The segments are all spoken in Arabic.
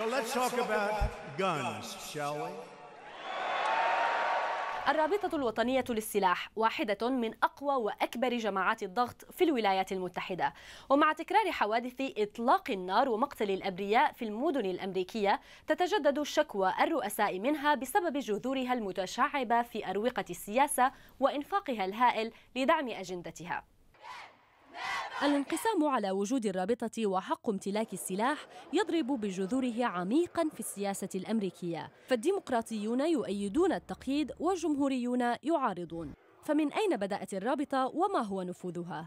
So let's talk about guns, shall we? الرابطة الوطنية للسلاح واحدة من أقوى وأكبر جماعات الضغط في الولايات المتحدة ومع تكرار حوادث إطلاق النار ومقتل الأبرياء في المدن الأمريكية تتجدد شكوى الرؤساء منها بسبب جذورها المتشعبة في أروقة السياسة وإنفاقها الهائل لدعم أجندتها الانقسام على وجود الرابطة وحق امتلاك السلاح يضرب بجذوره عميقا في السياسة الأمريكية فالديمقراطيون يؤيدون التقييد والجمهوريون يعارضون فمن أين بدأت الرابطة وما هو نفوذها؟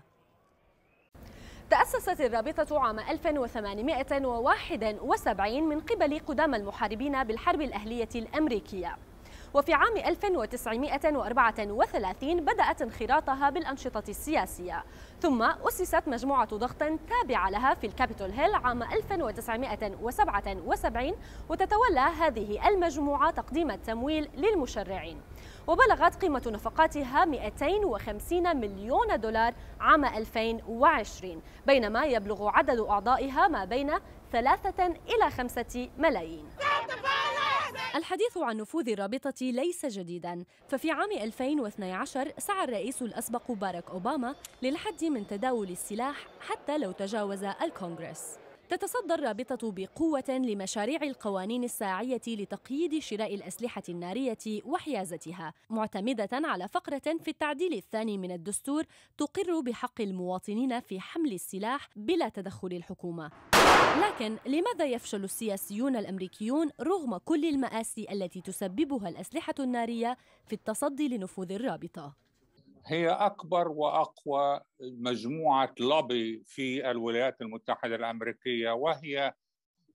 تأسست الرابطة عام 1871 من قبل قدام المحاربين بالحرب الأهلية الأمريكية وفي عام 1934 بدأت انخراطها بالأنشطة السياسية ثم أسست مجموعة ضغط تابعة لها في الكابيتول هيل عام 1977 وتتولى هذه المجموعة تقديم التمويل للمشرعين وبلغت قيمة نفقاتها 250 مليون دولار عام 2020 بينما يبلغ عدد أعضائها ما بين ثلاثة إلى خمسة ملايين الحديث عن نفوذ الرابطة ليس جديدا ففي عام 2012 سعى الرئيس الأسبق باراك أوباما للحد من تداول السلاح حتى لو تجاوز الكونغرس تتصدى الرابطة بقوة لمشاريع القوانين الساعية لتقييد شراء الأسلحة النارية وحيازتها، معتمدة على فقرة في التعديل الثاني من الدستور تقر بحق المواطنين في حمل السلاح بلا تدخل الحكومة. لكن لماذا يفشل السياسيون الامريكيون رغم كل المآسي التي تسببها الأسلحة النارية في التصدي لنفوذ الرابطة؟ هي اكبر واقوى مجموعه لوبي في الولايات المتحده الامريكيه وهي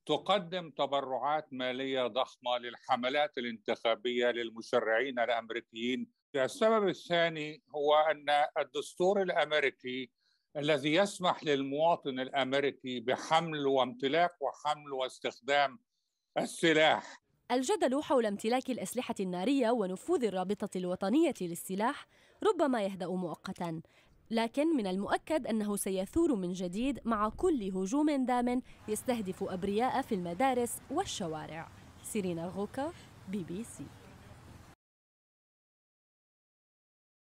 تقدم تبرعات ماليه ضخمه للحملات الانتخابيه للمشرعين الامريكيين السبب الثاني هو ان الدستور الامريكي الذي يسمح للمواطن الامريكي بحمل وامتلاك وحمل واستخدام السلاح الجدل حول امتلاك الأسلحة النارية ونفوذ الرابطة الوطنية للسلاح ربما يهدأ مؤقتا لكن من المؤكد أنه سيثور من جديد مع كل هجوم دام يستهدف أبرياء في المدارس والشوارع سيرينا غوكا بي بي سي